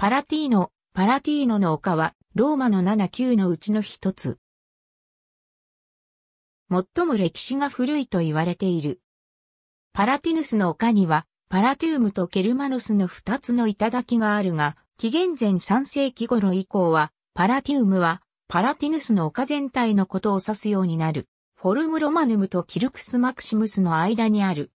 パラティーノ、パラティーノの丘は、ローマの7級のうちの一つ。最も歴史が古いと言われている。パラティヌスの丘には、パラティウムとケルマノスの二つの頂があるが、紀元前3世紀頃以降は、パラティウムは、パラティヌスの丘全体のことを指すようになる。フォルムロマヌムとキルクスマクシムスの間にある。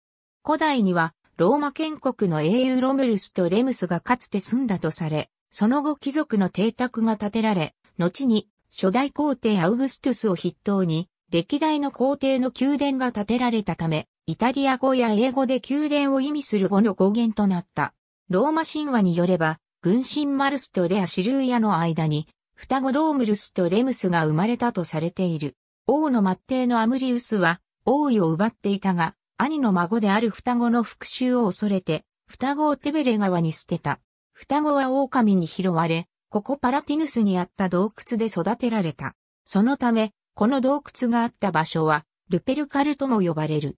古代には、ローマ建国の英雄ロムルスとレムスがかつて住んだとされ、その後貴族の邸宅が建てられ、後に初代皇帝アウグストゥスを筆頭に、歴代の皇帝の宮殿が建てられたため、イタリア語や英語で宮殿を意味する語の語源となった。ローマ神話によれば、軍神マルスとレアシルーヤの間に、双子ロームルスとレムスが生まれたとされている。王の末帝のアムリウスは、王位を奪っていたが、兄の孫である双子の復讐を恐れて、双子をテベレ川に捨てた。双子は狼に拾われ、ここパラティヌスにあった洞窟で育てられた。そのため、この洞窟があった場所は、ルペルカルとも呼ばれる。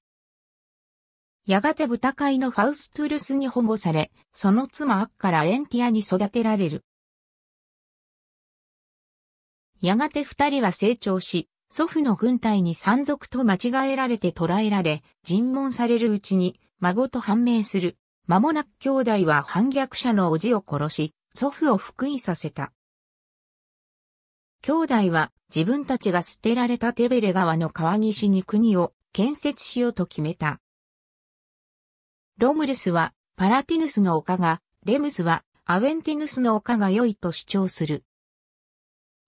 やがて豚飼いのファウストゥルスに保護され、その妻アッカラレンティアに育てられる。やがて二人は成長し、祖父の軍隊に山賊と間違えられて捕らえられ、尋問されるうちに孫と判明する。間もなく兄弟は反逆者の叔父を殺し、祖父を復員させた。兄弟は自分たちが捨てられたテベレ川の川岸に国を建設しようと決めた。ロムルスはパラティヌスの丘が、レムスはアウェンティヌスの丘が良いと主張する。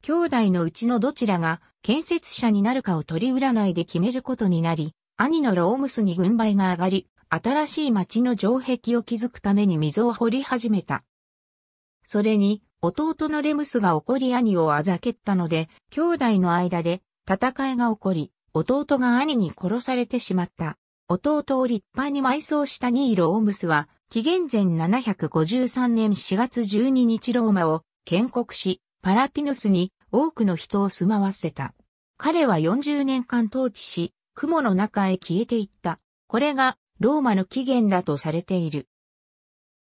兄弟のうちのどちらが建設者になるかを取り占いで決めることになり、兄のロームスに軍配が上がり、新しい町の城壁を築くために溝を掘り始めた。それに、弟のレムスが怒り兄をあざけったので、兄弟の間で戦いが起こり、弟が兄に殺されてしまった。弟を立派に埋葬したニーロ・オムスは、紀元前753年4月12日ローマを建国し、パラティヌスに多くの人を住まわせた。彼は40年間統治し、雲の中へ消えていった。これがローマの起源だとされている。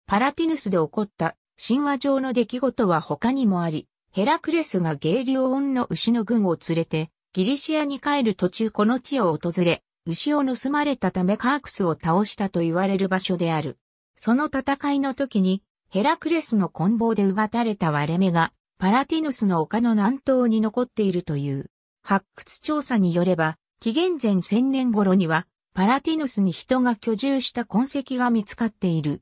パラティヌスで起こった神話上の出来事は他にもあり、ヘラクレスがゲーリオンの牛の群を連れて、ギリシアに帰る途中この地を訪れ、牛を盗まれたためカークスを倒したと言われる場所である。その戦いの時に、ヘラクレスの棍棒でうがたれた割れ目がパラティヌスの丘の南東に残っているという。発掘調査によれば、紀元前1000年頃には、パラティヌスに人が居住した痕跡が見つかっている。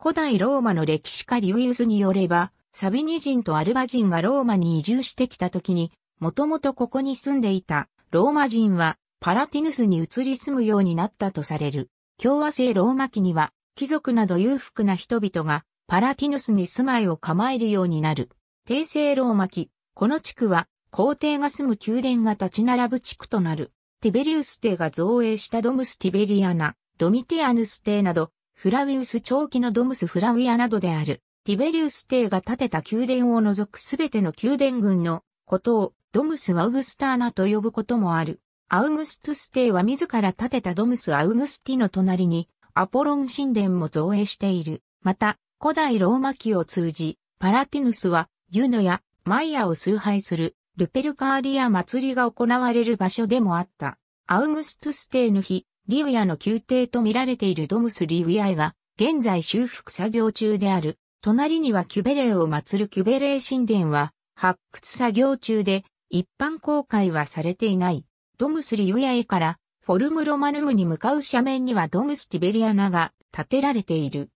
古代ローマの歴史家リウイウスによれば、サビニ人とアルバ人がローマに移住してきた時に、もともとここに住んでいたローマ人はパラティヌスに移り住むようになったとされる。共和制ローマ期には貴族など裕福な人々がパラティヌスに住まいを構えるようになる。帝政ローマ期、この地区は皇帝が住む宮殿が立ち並ぶ地区となる。ティベリウス帝が造営したドムス・ティベリアナ、ドミティアヌス帝など、フラウィウス長期のドムス・フラウィアなどである。ティベリウス帝が建てた宮殿を除くすべての宮殿群のことをドムス・アウグスターナと呼ぶこともある。アウグストゥス帝は自ら建てたドムス・アウグスティの隣にアポロン神殿も造営している。また、古代ローマ期を通じ、パラティヌスはユノやマイヤを崇拝するルペルカーリア祭りが行われる場所でもあった。アウグストゥス帝の日、リウヤの宮廷と見られているドムスリウヤイが、現在修復作業中である。隣にはキュベレーを祀るキュベレー神殿は、発掘作業中で、一般公開はされていない。ドムスリウヤへから、フォルムロマヌムに向かう斜面にはドムスティベリアナが建てられている。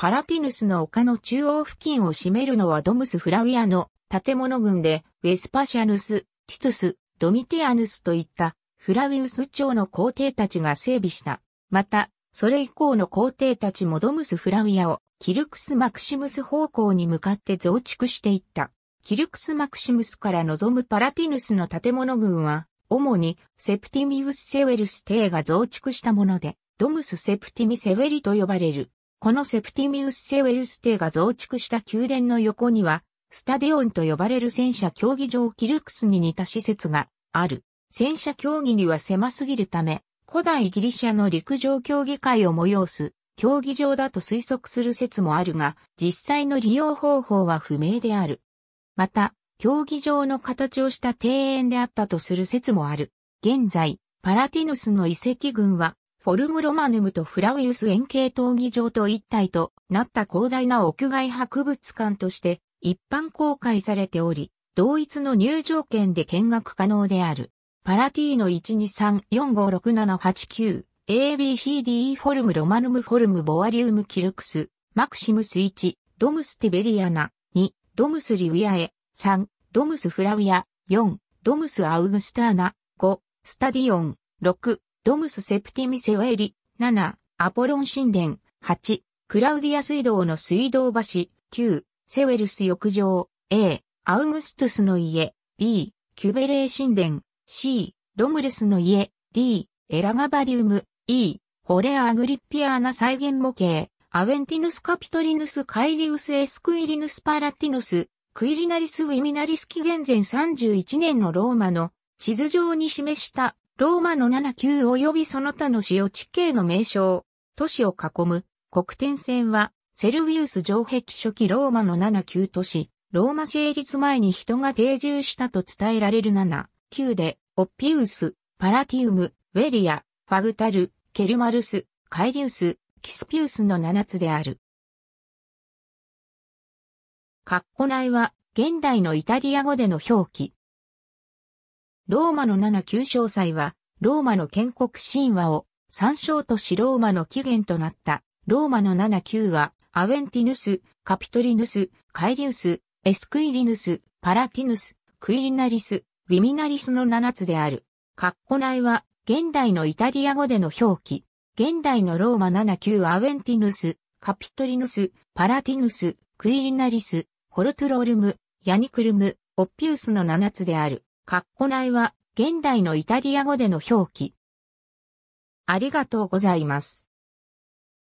パラティヌスの丘の中央付近を占めるのはドムス・フラウィアの建物群で、ウェスパシャヌス、ティトス、ドミティアヌスといったフラウィウス朝の皇帝たちが整備した。また、それ以降の皇帝たちもドムス・フラウィアをキルクス・マクシムス方向に向かって増築していった。キルクス・マクシムスから望むパラティヌスの建物群は、主にセプティミウス・セウェルス帝が増築したもので、ドムス・セプティミ・セウェリと呼ばれる。このセプティミウス・セウェルス帝が増築した宮殿の横には、スタディオンと呼ばれる戦車競技場キルクスに似た施設がある。戦車競技には狭すぎるため、古代ギリシャの陸上競技会を催す競技場だと推測する説もあるが、実際の利用方法は不明である。また、競技場の形をした庭園であったとする説もある。現在、パラティヌスの遺跡群はフォルムロマヌムとフラウィウス円形闘技場と一体となった広大な屋外博物館として一般公開されており、同一の入場券で見学可能である。パラティーノ123456789 ABCDE フォルムロマヌムフォルムボアリウムキルクスマクシムス1ドムスティベリアナ2ドムスリウィアエ3ドムスフラウィア4ドムスアウグスターナ5スタディオン6ドムス・セプティミセ・ウェリ、7、アポロン神殿、8、クラウディア水道の水道橋、9、セウェルス浴場、A、アウグストゥスの家、B、キュベレー神殿、C、ロムレスの家、D、エラガバリウム、E、ホレア・アグリッピアーナ再現模型、アウェンティヌス・カピトリヌス・カイリウス・エスクイリヌス・パラティヌス、クイリナリス・ウィミナリス紀元前31年のローマの地図上に示したローマの7級及びその他の主要地形の名称、都市を囲む国天線は、セルビウス城壁初期ローマの7級都市、ローマ成立前に人が定住したと伝えられる7、級で、オッピウス、パラティウム、ウェリア、ファグタル、ケルマルス、カイリウス、キスピウスの7つである。カッコ内は現代のイタリア語での表記。ローマの七旧詳細は、ローマの建国神話を参照としローマの起源となった、ローマの七旧は、アウェンティヌス、カピトリヌス、カイリウス、エスクイリヌス、パラティヌス、クイリナリス、ウィミナリスの七つである。カッコ内は、現代のイタリア語での表記。現代のローマ7級アウェンティヌス、カピトリヌス、パラティヌス、クイリナリス、ホルトロールム、ヤニクルム、オッピウスの7つである。カッコ内は現代のイタリア語での表記。ありがとうございます。